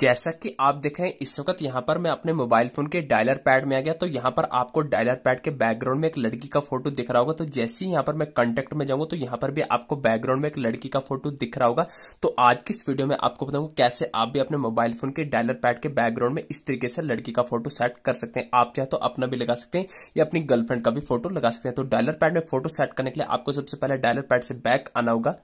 जैसा कि आप देख रहे हैं इस वक्त यहाँ पर मैं अपने मोबाइल फोन के डायलर पैड में आ गया तो यहाँ पर आपको डायलर पैड के बैकग्राउंड में एक लड़की का फोटो दिख रहा होगा तो जैसे ही यहाँ पर मैं कॉन्टेक्ट में जाऊंगा तो यहाँ पर भी आपको बैकग्राउंड में एक लड़की का फोटो दिख रहा होगा तो आज की इस वीडियो में आपको बताऊंगा कैसे आप भी अपने मोबाइल फोन के डायलर पैड के बैकग्राउंड में इस तरीके से लड़की का फोटो सेट कर सकते हैं आप चाहे तो अपना भी लगा सकते हैं या अपनी गर्लफ्रेंड का भी फोटो लगा सकते हैं तो डायलर पैड में फोटो सेट करने के लिए आपको सबसे पहले डायलर पैड से बैक आना होगा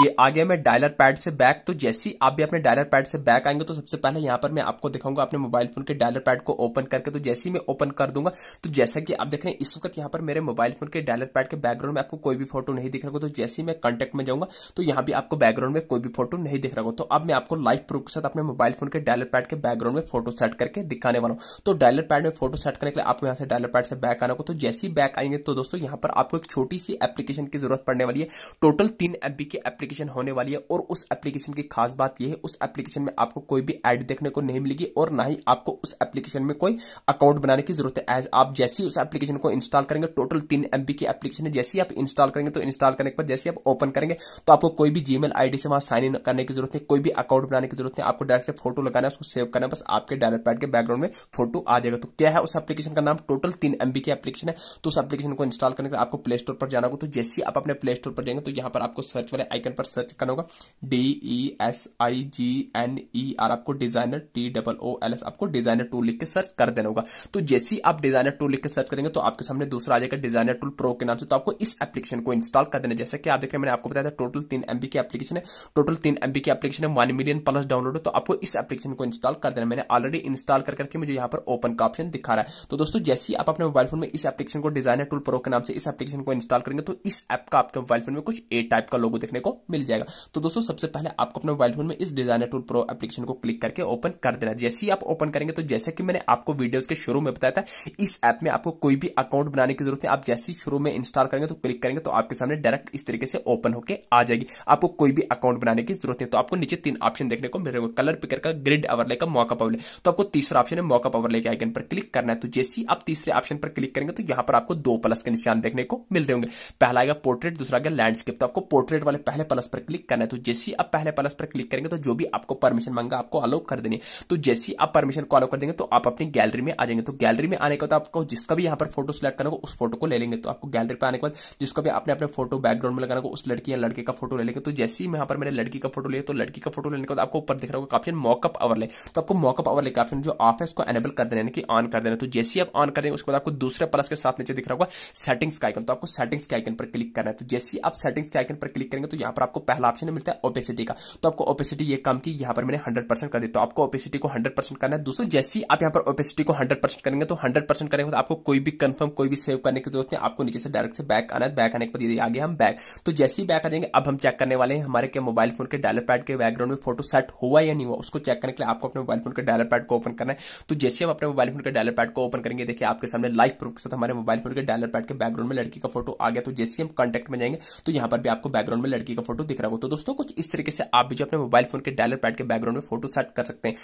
ये आ गया मैं डायलर पैड से बैक तो जैसे ही आप भी अपने डायलर पैड से बैक आएंगे तो सबसे पहले यहाँ पर मैं आपको दिखाऊंगा अपने मोबाइल फोन के डायलर पैड को ओपन करके तो जैसे ही मैं ओपन कर दूंगा तो जैसा कि आप देख रहे हैं इस वक्त यहाँ पर मेरे मोबाइल फोन के डायलर पैड के बैकग्राउंड में आपको कोई भी फोटो नहीं दिख रहा तो जैसे ही मैं कॉन्टेक्ट में जाऊंगा तो यहाँ भी आपको बैकग्राउंड में कोई भी फोटो नहीं दिख रहा तो अब मैं आपको लाइव प्रूफ के साथ अपने मोबाइल फोन के डायलर पैड के बैकग्राउंड में फोटो सेट करके दिखाने वाला हूँ तो डायलर पैड में फोटो सेट करने के लिए आपको यहाँ से डायलर पैड से बैक आना को तो जैसे ही बैक आएंगे तो दोस्तों यहाँ पर आपको एक छोटी सी एप्लीकेशन की जरूरत पड़ने वाली है टोटल तीन एमबी की एप्लीकेशन होने वाली है और उस एप्लीकेशन की खास बात यह है उस एप्लीकेशन में आपको कोई भी एड देखने को नहीं मिलेगी और ना ही आपको उस एप्लीकेशन में कोई अकाउंट बनाने की जरूरत है एज आप जैसी उस एप्लीकेशन को इंस्टॉल करेंगे टोटल तीन एमबी की एप्लीकेशन है जैसी आप इंस्टॉल करेंगे तो इंस्टॉल करने के बाद जैसे आप ओपन करेंगे तो आपको कोई भी जीमेल आईडी से वहां साइन इन करने की जरूरत है कोई भी अकाउंट बनाने की जरूरत है आपको डायरेक्ट से फोटो लगाना है उसको सेव करना है बस आपके डायरेक्ट पैड के बैकग्राउंड में फोटो आ जाएगा तो क्या है उस एप्लीकेशन का नाम टोटल तीन एमबी की एप्लीकेशन है तो उस एप्लीकेशन को इंस्टॉल करने के लिए आपको प्ले स्टोर पर जाना होगा तो जैसे आप अपने प्ले स्टोर पर जाएंगे तो यहाँ पर आपको सर्च वाले आइकन पर सर्च करना होगा D E S I G N E R आपको designer T double O L S आपको डिजाइनर टूल लिख के सर्च कर देना होगा तो जैसे ही आप डिजाइनर टूल लिख के सर्च करेंगे तो आपके सामने दूसरा आ जाएगा डिजाइनर टूल प्रो के नाम से तो आपको इस एप्लीकेशन को इंस्टॉल कर देना जैसे कि आप देख रहे मैंने आपको बताया था टोटल तीन एमबी की एप्लीकेशन है टोटल तीन एमबी की एप्लीकेशन है वन मिलियन प्लस डाउनलोड है तो आपको इस एप्लीकेशन को इंस्टॉल कर देना मैंने ऑलरेडी इंस्टॉल कर करके मुझे यहाँ पर ओपन का ऑप्शन दिखा रहा है तो दोस्तों जैसे ही आप अपने मोबाइल फोन में इस एप्लीकेशन को डिजाइनर टूल प्रो के नाम से इस एप्लीकेशन को इंस्टॉल करेंगे तो इस एप का आपके मोबाइल फोन में कुछ ए टाइप का लोगो देखने देखने को मिल जाएगा तो दोस्तों सबसे पहले आपको अपने मोबाइल फोन में इस डिजाइनर टूल प्रो एप्लीकेशन को क्लिक करके ओपन कर देना जैसे ही आप ओपन करेंगे तो जैसे कि मैंने आपको वीडियोस के शुरू में बताया था इस ऐप में आपको कोई भी अकाउंट बनाने की जरूरत है आप जैसे ही शुरू में इंस्टॉल करेंगे तो क्लिक करेंगे तो आपके सामने डायरेक्ट इस तरीके से ओपन होकर आ जाएगी आपको कोई भी अकाउंट बनाने की जरूरत है तो आपको नीचे तीन ऑप्शन देखने को मिल रहे कलर पिकर का ग्रिड अवरले का मौका पवले तो आपको तीसरा ऑप्शन है मौका अवरले के आइकन पर क्लिक करना है तो जैसे ही आप तीसरे ऑप्शन पर क्लिक करेंगे तो यहां पर आपको दो प्लस के निशान देखने को मिल रहे होंगे पहला आएगा पोर्ट्रेट दूसरा आएगा लैंडस्केप तो आपको पोर्ट्रेट वाले पहले प्लस पर क्लिक करना है तो जैसे ही आप पहले प्लस पर क्लिक करेंगे तो जो भी आपको परमिशन मांगा आपको अलाउ कर देने तो जैसे ही आप परमिशन को अलाउ कर देंगे तो आप अपनी गैलरी में आ जाएंगे तो गैलरी में आने के बाद आपको जिसका भी यहाँ पर फोटो सिलेक्ट करना होगा उस फोटो को ले लेंगे तो आपको गैलरी पर आने के बाद जिसका भी आपने अपने फोटो बैकग्राउंड में लगाना होगा उस लड़की या लड़के का फोटो ले लेंगे तो जैसे ही यहाँ पर मैंने लड़की का फोटो लिया तो लड़की का फोटो लेने के बाद आपको ऊपर दिख रहा होगा ऑप्शन मॉकअप अवर ले तो आपको मॉकअप अवर ले ऑप्शन जो ऑफ है उसको एनेबल कर देना कि ऑन कर देना तो जैसे ही आप ऑन कर देंगे उसके बाद आपको दूसरे प्लस के साथ नीचे दिख रहा होगा सेटिंग्स का आइकन तो आपको सेटिंग्स के आइकन पर क्लिक करना है तो जैसे ही आप सेटिंग्स के आइकन पर क्लिक करेंगे तो यहां पर आपको पहला ऑप्शन मिलता है ओपेसिटी का तो आपको ओपेसिटी ये कम की यहां पर मैंने हंड्रेड कर दी तो आपको ओपेसिटी को हंड्रेड करना है दोस्तों जैसी आप यहां पर ओपेसिटी को हंड्रेड करेंगे तो हंड्रेड करेंगे तो आपको कोई भी कंफर्म कोई भी सेव करने की जरूरत नहीं आपको नीचे से डायरेक्ट से बैक आना है बैक आने के बाद आगे हम बैक तो जैसे ही बैक आ जाएंगे अब हम चेक करने वाले हैं हमारे के मोबाइल फोन के डायलर पैड के बैकग्राउंड में फोटो सेट हुआ या नहीं हुआ उसको चेक करने के लिए आपको अपने मोबाइल फोन के डायलर पैड को ओपन करना है तो जैसे हम अपने मोबाइल फोन के डायलर पैड को ओपन करेंगे देखिए आपके सामने लाइव प्रूफ के साथ हमारे मोबाइल फोन के डायलर पैड के बैकग्राउंड में लड़की का फोटो आ गया तो जैसे हम कॉन्टेक्ट में जाएंगे तो यहां पर भी आपको बैकग्राउंड में लड़की लड़की का फोटो दिख रहा हो तो दोस्तों कुछ इस तरीके से आप भी जो अपने मोबाइल फोन के डायलर पैड के बैकग्राउंड में फोटो सेट कर सकते हैं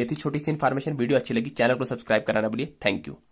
यदि छोटी सी इन्फॉर्मेशन वीडियो अच्छी लगी चैनल को सब्सक्राइब कराना बोलिए थैंक यू